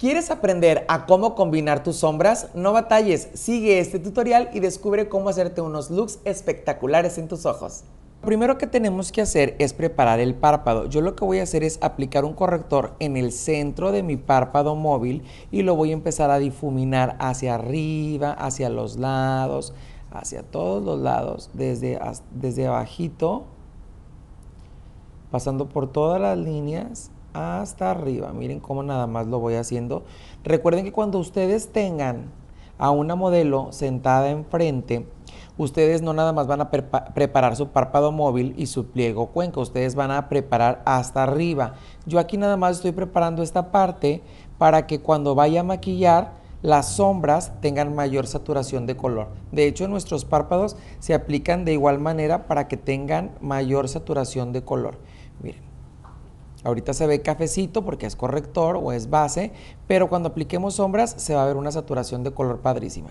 ¿Quieres aprender a cómo combinar tus sombras? No batalles, sigue este tutorial y descubre cómo hacerte unos looks espectaculares en tus ojos. Lo primero que tenemos que hacer es preparar el párpado. Yo lo que voy a hacer es aplicar un corrector en el centro de mi párpado móvil y lo voy a empezar a difuminar hacia arriba, hacia los lados, hacia todos los lados, desde, desde abajito, pasando por todas las líneas hasta arriba. Miren cómo nada más lo voy haciendo. Recuerden que cuando ustedes tengan a una modelo sentada enfrente, ustedes no nada más van a preparar su párpado móvil y su pliego cuenca, ustedes van a preparar hasta arriba. Yo aquí nada más estoy preparando esta parte para que cuando vaya a maquillar, las sombras tengan mayor saturación de color. De hecho, nuestros párpados se aplican de igual manera para que tengan mayor saturación de color. Miren. Ahorita se ve cafecito porque es corrector o es base, pero cuando apliquemos sombras se va a ver una saturación de color padrísima.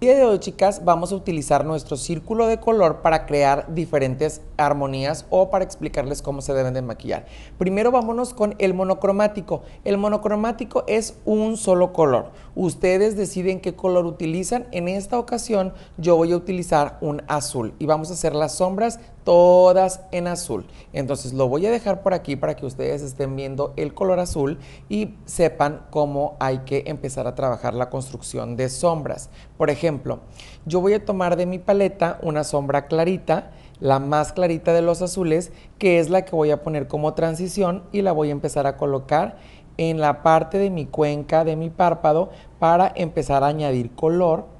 El día de hoy, chicas, vamos a utilizar nuestro círculo de color para crear diferentes armonías o para explicarles cómo se deben de maquillar. Primero vámonos con el monocromático. El monocromático es un solo color. Ustedes deciden qué color utilizan. En esta ocasión yo voy a utilizar un azul y vamos a hacer las sombras todas en azul. Entonces lo voy a dejar por aquí para que ustedes estén viendo el color azul y sepan cómo hay que empezar a trabajar la construcción de sombras. Por ejemplo, yo voy a tomar de mi paleta una sombra clarita, la más clarita de los azules, que es la que voy a poner como transición y la voy a empezar a colocar en la parte de mi cuenca de mi párpado para empezar a añadir color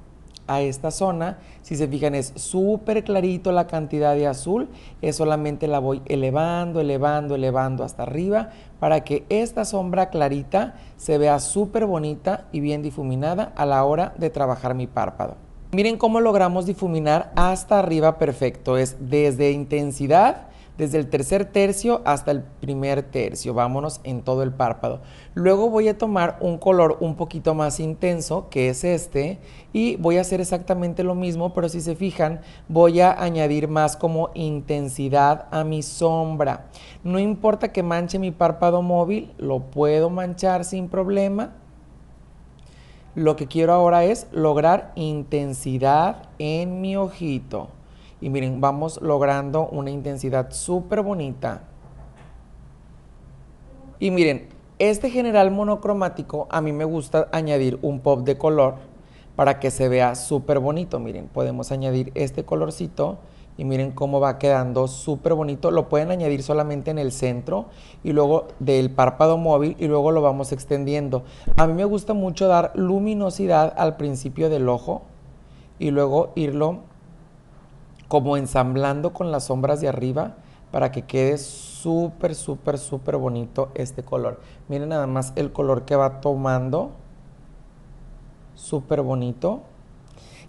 a esta zona. Si se fijan es súper clarito la cantidad de azul, es solamente la voy elevando, elevando, elevando hasta arriba para que esta sombra clarita se vea súper bonita y bien difuminada a la hora de trabajar mi párpado. Miren cómo logramos difuminar hasta arriba perfecto, es desde intensidad desde el tercer tercio hasta el primer tercio, vámonos en todo el párpado. Luego voy a tomar un color un poquito más intenso, que es este, y voy a hacer exactamente lo mismo, pero si se fijan, voy a añadir más como intensidad a mi sombra. No importa que manche mi párpado móvil, lo puedo manchar sin problema. Lo que quiero ahora es lograr intensidad en mi ojito. Y miren, vamos logrando una intensidad súper bonita. Y miren, este general monocromático a mí me gusta añadir un pop de color para que se vea súper bonito. Miren, podemos añadir este colorcito y miren cómo va quedando súper bonito. Lo pueden añadir solamente en el centro y luego del párpado móvil y luego lo vamos extendiendo. A mí me gusta mucho dar luminosidad al principio del ojo y luego irlo como ensamblando con las sombras de arriba para que quede súper, súper, súper bonito este color. Miren nada más el color que va tomando. Súper bonito.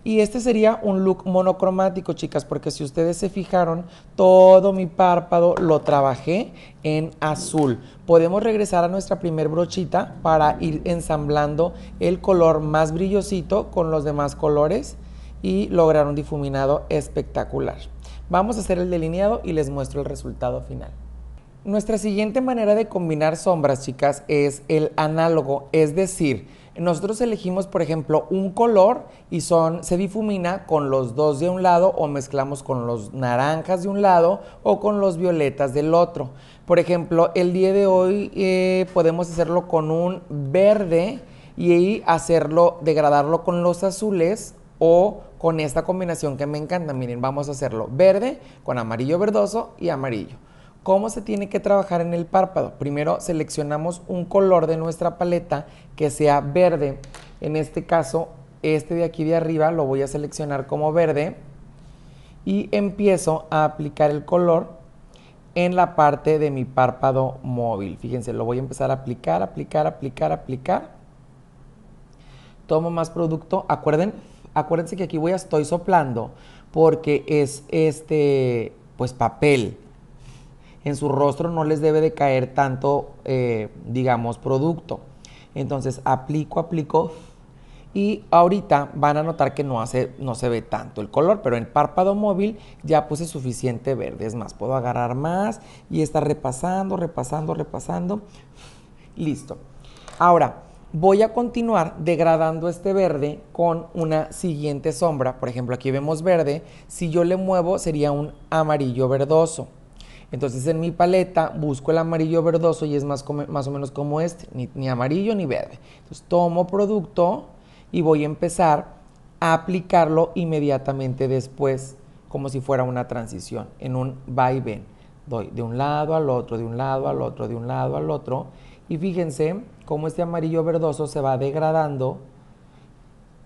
Y este sería un look monocromático, chicas, porque si ustedes se fijaron, todo mi párpado lo trabajé en azul. Podemos regresar a nuestra primer brochita para ir ensamblando el color más brillosito con los demás colores y lograr un difuminado espectacular. Vamos a hacer el delineado y les muestro el resultado final. Nuestra siguiente manera de combinar sombras, chicas, es el análogo, es decir, nosotros elegimos, por ejemplo, un color y son, se difumina con los dos de un lado o mezclamos con los naranjas de un lado o con los violetas del otro. Por ejemplo, el día de hoy eh, podemos hacerlo con un verde y hacerlo, degradarlo con los azules o con esta combinación que me encanta. Miren, vamos a hacerlo verde con amarillo verdoso y amarillo. ¿Cómo se tiene que trabajar en el párpado? Primero seleccionamos un color de nuestra paleta que sea verde. En este caso, este de aquí de arriba lo voy a seleccionar como verde y empiezo a aplicar el color en la parte de mi párpado móvil. Fíjense, lo voy a empezar a aplicar, aplicar, aplicar, aplicar. Tomo más producto. Acuerden, acuérdense que aquí voy a estoy soplando porque es este, pues papel. En su rostro no les debe de caer tanto, eh, digamos, producto. Entonces aplico, aplico y ahorita van a notar que no, hace, no se ve tanto el color, pero en párpado móvil ya puse suficiente verde. Es más, puedo agarrar más y está repasando, repasando, repasando. Listo. Ahora, voy a continuar degradando este verde con una siguiente sombra. Por ejemplo, aquí vemos verde. Si yo le muevo, sería un amarillo verdoso. Entonces, en mi paleta busco el amarillo verdoso y es más, más o menos como este, ni, ni amarillo ni verde. Entonces, tomo producto y voy a empezar a aplicarlo inmediatamente después, como si fuera una transición, en un va y ven. Doy de un lado al otro, de un lado al otro, de un lado al otro. Y fíjense cómo este amarillo verdoso se va degradando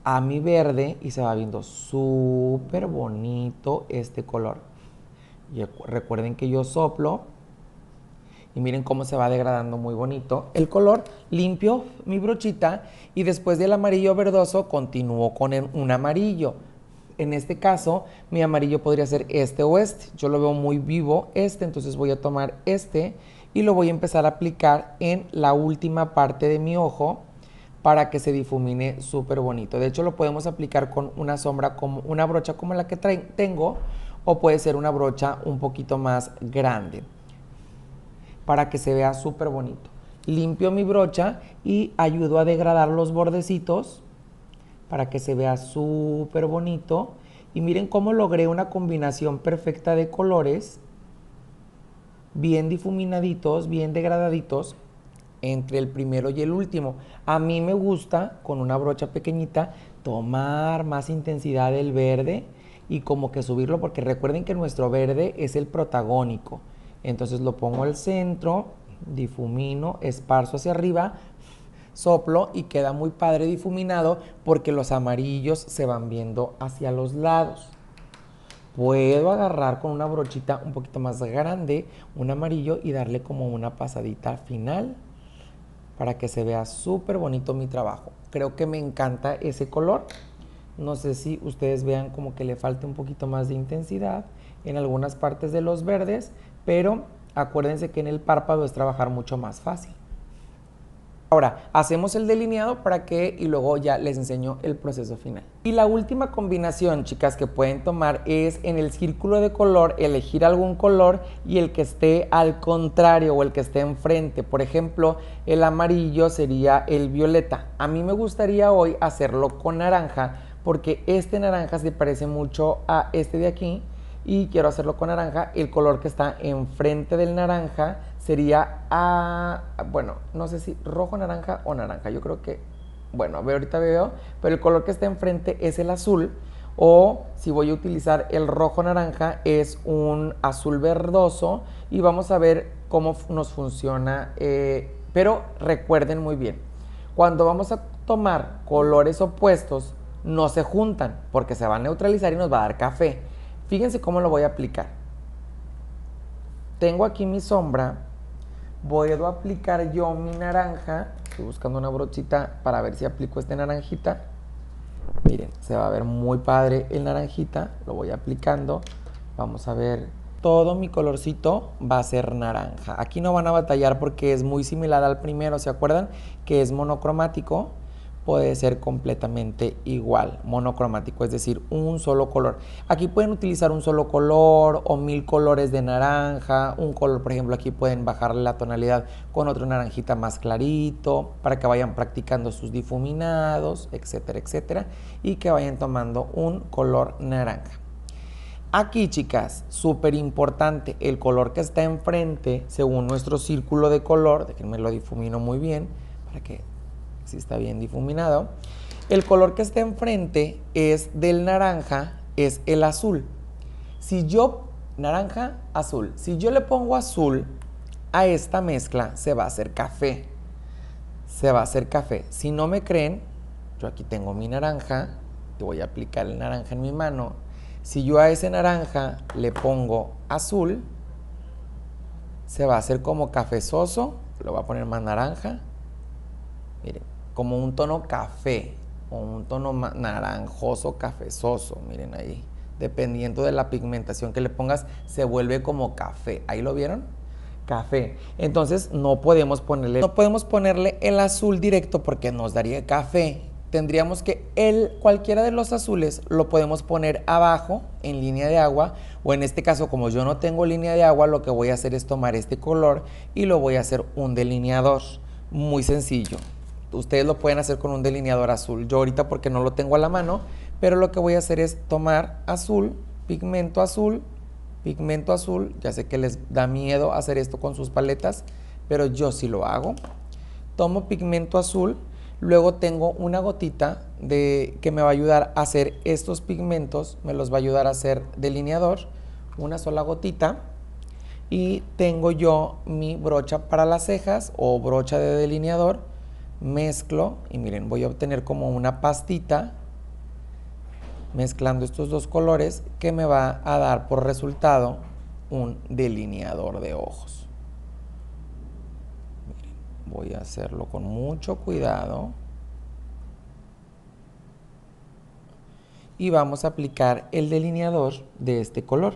a mi verde y se va viendo súper bonito este color. Y recuerden que yo soplo y miren cómo se va degradando muy bonito. El color limpio mi brochita y después del amarillo verdoso continúo con un amarillo. En este caso, mi amarillo podría ser este o este. Yo lo veo muy vivo, este, entonces voy a tomar este y lo voy a empezar a aplicar en la última parte de mi ojo para que se difumine súper bonito. De hecho, lo podemos aplicar con una sombra, como una brocha como la que tengo, o puede ser una brocha un poquito más grande, para que se vea súper bonito. Limpio mi brocha y ayudo a degradar los bordecitos para que se vea súper bonito. Y miren cómo logré una combinación perfecta de colores bien difuminaditos, bien degradaditos entre el primero y el último. A mí me gusta, con una brocha pequeñita, tomar más intensidad del verde y como que subirlo, porque recuerden que nuestro verde es el protagónico. Entonces lo pongo al centro, difumino, esparzo hacia arriba, soplo y queda muy padre difuminado porque los amarillos se van viendo hacia los lados puedo agarrar con una brochita un poquito más grande un amarillo y darle como una pasadita final para que se vea súper bonito mi trabajo. Creo que me encanta ese color. No sé si ustedes vean como que le falte un poquito más de intensidad en algunas partes de los verdes, pero acuérdense que en el párpado es trabajar mucho más fácil. Ahora, hacemos el delineado para que y luego ya les enseño el proceso final. Y la última combinación, chicas, que pueden tomar es en el círculo de color elegir algún color y el que esté al contrario o el que esté enfrente. Por ejemplo, el amarillo sería el violeta. A mí me gustaría hoy hacerlo con naranja porque este naranja se parece mucho a este de aquí y quiero hacerlo con naranja, el color que está enfrente del naranja sería a, ah, bueno, no sé si rojo, naranja o naranja, yo creo que, bueno, a ahorita veo, pero el color que está enfrente es el azul o si voy a utilizar el rojo naranja es un azul verdoso y vamos a ver cómo nos funciona, eh, pero recuerden muy bien, cuando vamos a tomar colores opuestos no se juntan porque se va a neutralizar y nos va a dar café. Fíjense cómo lo voy a aplicar. Tengo aquí mi sombra. Voy a aplicar yo mi naranja. Estoy buscando una brochita para ver si aplico este naranjita. Miren, se va a ver muy padre el naranjita. Lo voy aplicando. Vamos a ver. Todo mi colorcito va a ser naranja. Aquí no van a batallar porque es muy similar al primero. ¿Se acuerdan? Que es monocromático puede ser completamente igual, monocromático, es decir, un solo color. Aquí pueden utilizar un solo color o mil colores de naranja, un color, por ejemplo, aquí pueden bajar la tonalidad con otro naranjita más clarito para que vayan practicando sus difuminados, etcétera, etcétera, y que vayan tomando un color naranja. Aquí, chicas, súper importante, el color que está enfrente, según nuestro círculo de color, de que me lo difumino muy bien para que si está bien difuminado. El color que está enfrente es del naranja, es el azul. Si yo, naranja, azul, si yo le pongo azul a esta mezcla, se va a hacer café. Se va a hacer café. Si no me creen, yo aquí tengo mi naranja, te voy a aplicar el naranja en mi mano. Si yo a ese naranja le pongo azul, se va a hacer como cafezoso, lo voy a poner más naranja, como un tono café o un tono naranjoso, cafezoso, miren ahí. Dependiendo de la pigmentación que le pongas, se vuelve como café. ¿Ahí lo vieron? Café. Entonces no podemos ponerle, no podemos ponerle el azul directo porque nos daría café. Tendríamos que el, cualquiera de los azules lo podemos poner abajo en línea de agua o en este caso como yo no tengo línea de agua lo que voy a hacer es tomar este color y lo voy a hacer un delineador. Muy sencillo ustedes lo pueden hacer con un delineador azul. Yo ahorita porque no lo tengo a la mano, pero lo que voy a hacer es tomar azul, pigmento azul, pigmento azul. Ya sé que les da miedo hacer esto con sus paletas, pero yo sí lo hago. Tomo pigmento azul, luego tengo una gotita de, que me va a ayudar a hacer estos pigmentos, me los va a ayudar a hacer delineador, una sola gotita. Y tengo yo mi brocha para las cejas o brocha de delineador mezclo y miren, voy a obtener como una pastita mezclando estos dos colores que me va a dar por resultado un delineador de ojos. voy a hacerlo con mucho cuidado. Y vamos a aplicar el delineador de este color.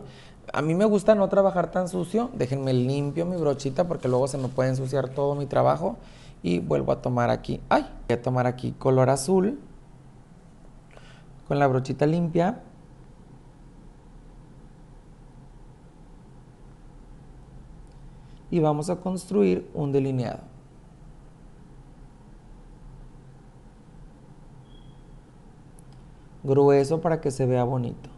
A mí me gusta no trabajar tan sucio. Déjenme limpio mi brochita porque luego se me puede ensuciar todo mi trabajo y vuelvo a tomar aquí, ay, voy a tomar aquí color azul con la brochita limpia. Y vamos a construir un delineado. Grueso para que se vea bonito.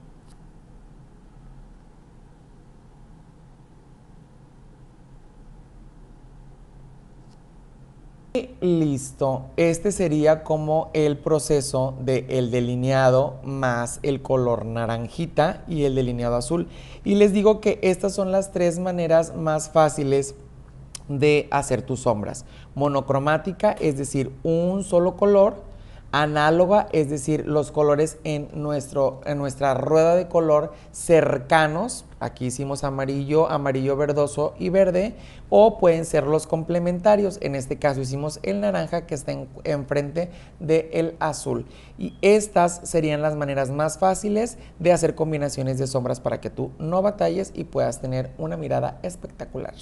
listo. Este sería como el proceso de el delineado más el color naranjita y el delineado azul. Y les digo que estas son las tres maneras más fáciles de hacer tus sombras. Monocromática, es decir, un solo color análoga, es decir, los colores en, en nuestra rueda de color cercanos, aquí hicimos amarillo, amarillo verdoso y verde, o pueden ser los complementarios, en este caso hicimos el naranja que está enfrente del azul. Y estas serían las maneras más fáciles de hacer combinaciones de sombras para que tú no batalles y puedas tener una mirada espectacular.